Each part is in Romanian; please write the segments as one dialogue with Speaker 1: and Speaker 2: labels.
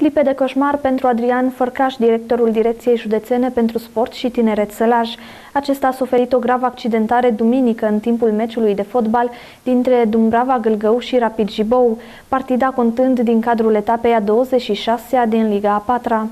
Speaker 1: Clipe de coșmar pentru Adrian Fărcaș, directorul Direcției Județene pentru Sport și Tineret Sălaj. Acesta a suferit o gravă accidentare duminică în timpul meciului de fotbal dintre Dumbrava Gâlgău și Rapid Jibou, partida contând din cadrul etapei a 26-a din Liga a 4-a.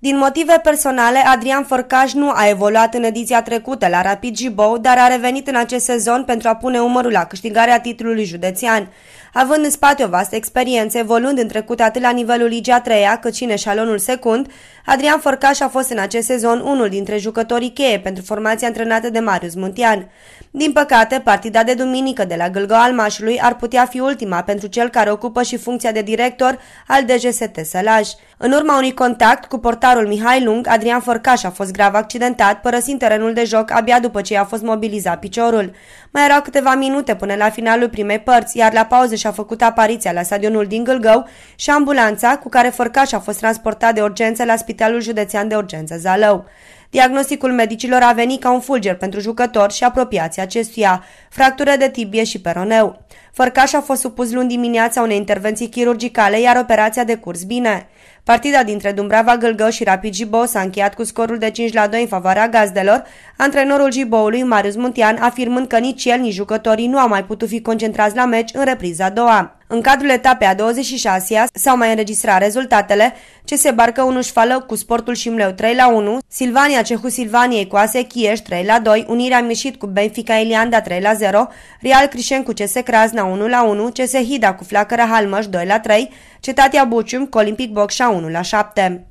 Speaker 2: Din motive personale, Adrian Forcaș nu a evoluat în ediția trecută la Rapid Jibou, dar a revenit în acest sezon pentru a pune umărul la câștigarea titlului județean. Având în spate o vastă experiență, evoluând în trecut atât la nivelul Ligia 3 cât și în eșalonul secund, Adrian Forcaș a fost în acest sezon unul dintre jucătorii cheie pentru formația antrenată de Marius Muntian. Din păcate, partida de duminică de la Gâlgă al Mașului ar putea fi ultima pentru cel care ocupă și funcția de director al DGST Sălaj. În urma unui contact cu portarul portarul Mihai Lung, Adrian Forcaș a fost grav accidentat, părăsind terenul de joc abia după ce i-a fost mobilizat piciorul. Mai erau câteva minute până la finalul primei părți, iar la pauză și-a făcut apariția la stadionul din Gâlgău și ambulanța cu care Forcaș a fost transportat de urgență la Spitalul Județean de Urgență Zalău. Diagnosticul medicilor a venit ca un fulger pentru jucător și apropiații acestuia, fractură de tibie și peroneu. Fărcaș a fost supus luni dimineața unei intervenții chirurgicale, iar operația de curs bine. Partida dintre Dumbrava Gâlgău și Rapid Jibou s-a încheiat cu scorul de 5 la 2 în favoarea gazdelor, antrenorul Jiboului, Marius Muntian, afirmând că nici el, nici jucătorii nu au mai putut fi concentrați la meci în repriza a doua. În cadrul etapei a 26-a s-au mai înregistrat rezultatele ce se barcă un ușfală cu sportul și mleu 3 la 1, Silvania Cehu Silvaniei cu ASE Chieș 3 la 2, Unirea Mișit cu Benfica Elianda 3 la 0, Real Crișen cu CS Crasna 1 la 1, CS Hida cu Flacăra Halmăș 2 la 3, Cetatea Bucium cu Olimpic Boxa 1 la 7.